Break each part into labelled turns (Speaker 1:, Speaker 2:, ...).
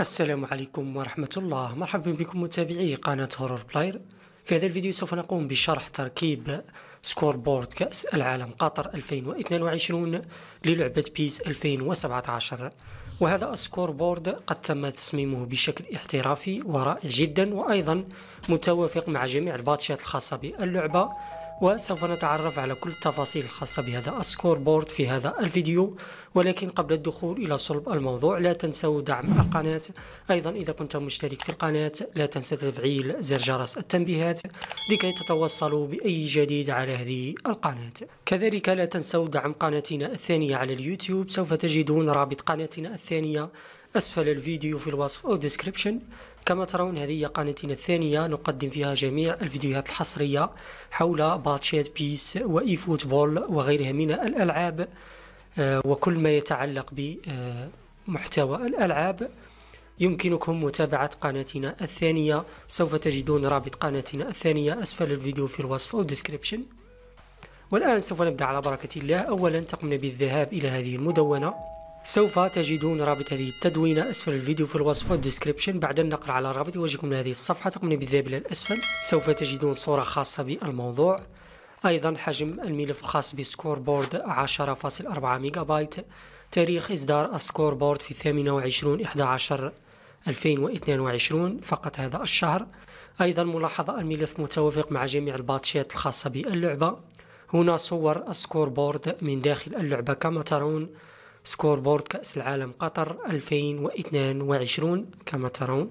Speaker 1: السلام عليكم ورحمة الله مرحبا بكم متابعي قناة هورور بلاير في هذا الفيديو سوف نقوم بشرح تركيب سكور بورد كأس العالم قطر 2022 للعبة بيس 2017 وهذا السكور بورد قد تم تصميمه بشكل احترافي ورائع جدا وأيضا متوافق مع جميع الباتشات الخاصة باللعبة وسوف نتعرف على كل التفاصيل الخاصة بهذا السكور بورد في هذا الفيديو ولكن قبل الدخول إلى صلب الموضوع لا تنسوا دعم القناة أيضا إذا كنت مشترك في القناة لا تنسى تفعيل زر جرس التنبيهات لكي تتوصلوا بأي جديد على هذه القناة كذلك لا تنسوا دعم قناتنا الثانية على اليوتيوب سوف تجدون رابط قناتنا الثانية أسفل الفيديو في الوصف أو ديسكريبشن كما ترون هذه هي قناتنا الثانية نقدم فيها جميع الفيديوهات الحصرية حول باتشيت بيس وإي فوتبول وغيرها من الألعاب آه، وكل ما يتعلق بمحتوى الألعاب يمكنكم متابعة قناتنا الثانية سوف تجدون رابط قناتنا الثانية أسفل الفيديو في الوصف أو الديسكريبشن والآن سوف نبدأ على بركة الله أولا تقمنا بالذهاب إلى هذه المدونة سوف تجدون رابط هذه التدوينة أسفل الفيديو في الوصف والديسكريبشن بعد النقر على الرابط يواجهكم هذه الصفحة تقومون بالذهاب إلى الأسفل سوف تجدون صورة خاصة بالموضوع أيضا حجم الملف الخاص بسكور بورد 10.4 ميجا بايت تاريخ إصدار السكور بورد في 28 11 2022 فقط هذا الشهر أيضا ملاحظة الملف متوافق مع جميع الباتشات الخاصة باللعبة هنا صور السكور بورد من داخل اللعبة كما ترون سكور بورد كأس العالم قطر 2022 كما ترون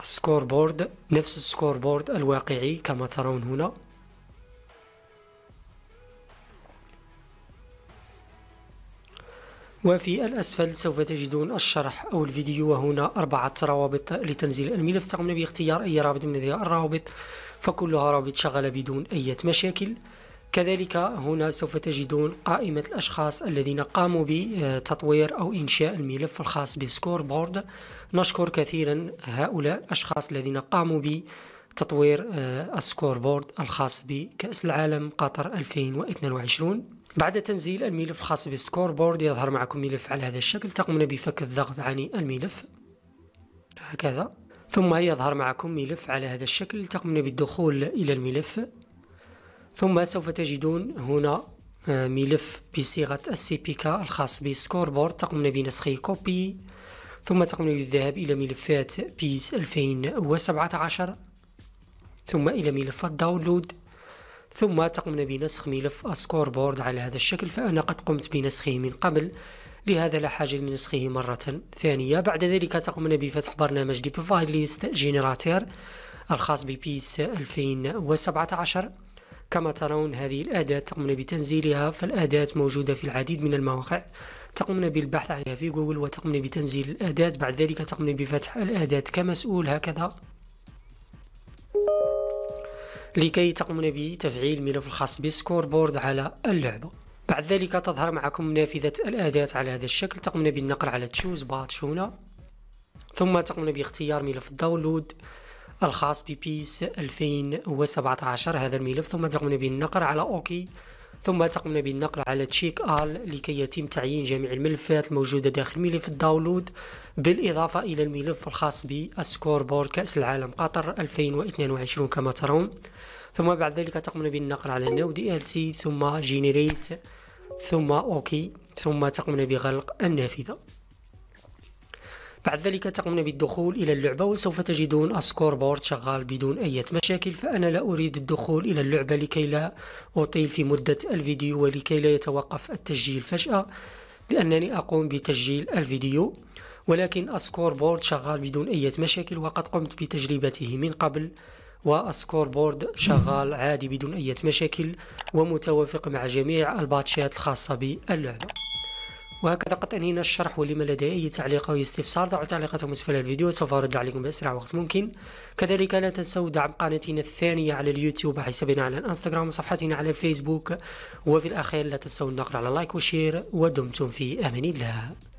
Speaker 1: السكور بورد نفس السكور بورد الواقعي كما ترون هنا وفي الأسفل سوف تجدون الشرح أو الفيديو وهنا أربعة روابط لتنزيل الملف تقومون باختيار أي رابط من هذه الروابط فكلها رابط شغل بدون أي مشاكل كذلك هنا سوف تجدون قائمة الأشخاص الذين قاموا بتطوير أو إنشاء الملف الخاص بسكور بورد نشكر كثيرا هؤلاء الأشخاص الذين قاموا بتطوير آه، السكور بورد الخاص بكأس العالم قطر 2022 بعد تنزيل الملف الخاص بالسكور بورد يظهر معكم ملف على هذا الشكل تقومون بفك الضغط عن الملف هكذا ثم يظهر معكم ملف على هذا الشكل تقومون بالدخول إلى الملف ثم سوف تجدون هنا آه، ملف بصيغة السي بي كا الخاص بسكوربورد تقومون بنسخه كوبي ثم تقومون بالذهاب إلى ملفات بيس 2017 ثم إلى ملف الداونلود ثم تقومون بنسخ ملف السكوربورد على هذا الشكل فأنا قد قمت بنسخه من قبل لهذا لا حاجة لنسخه مرة ثانية بعد ذلك تقومون بفتح برنامج ديبفايل ليست جينيراتير الخاص ببيس 2017 كما ترون هذه الأداة تقومنا بتنزيلها فالأداة موجودة في العديد من المواقع تقومنا بالبحث عليها في جوجل وتقومنا بتنزيل الأداة بعد ذلك تقومنا بفتح الأداة كمسؤول هكذا لكي تقومنا بتفعيل الملف الخاص بالسكور بورد على اللعبة بعد ذلك تظهر معكم نافذة الأداة على هذا الشكل تقومنا بالنقر على تشوز باتش هنا ثم تقومنا باختيار ملف الداونلود الخاص ببيس 2017 هذا الملف ثم تقومنا بالنقر على اوكي ثم تقومنا بالنقر على تشيك آل لكي يتم تعيين جميع الملفات الموجودة داخل ملف الداونلود بالإضافة إلى الملف الخاص بالسكور بورد كأس العالم قطر 2022 كما ترون ثم بعد ذلك تقومنا بالنقر على نو دي ال سي ثم جينيريت ثم اوكي ثم تقومنا بغلق النافذة بعد ذلك تقومون بالدخول إلى اللعبة وسوف تجدون السكور بورد شغال بدون أي مشاكل فأنا لا أريد الدخول إلى اللعبة لكي لا أطيل في مدة الفيديو ولكي لا يتوقف التسجيل فجأة لأنني أقوم بتسجيل الفيديو ولكن السكور بورد شغال بدون أي مشاكل وقد قمت بتجربته من قبل والسكور بورد شغال عادي بدون أي مشاكل ومتوافق مع جميع الباتشات الخاصة باللعبة وهكذا قد انهينا الشرح ولما لديه اي تعليق او استفسار ضعوا تعليقاتكم اسفل الفيديو سوف ارد عليكم باسرع وقت ممكن كذلك لا تنسوا دعم قناتنا الثانيه على اليوتيوب حسابنا على الانستغرام وصفحتنا على الفيسبوك وفي الاخير لا تنسوا النقر على لايك وشير ودمتم في امان الله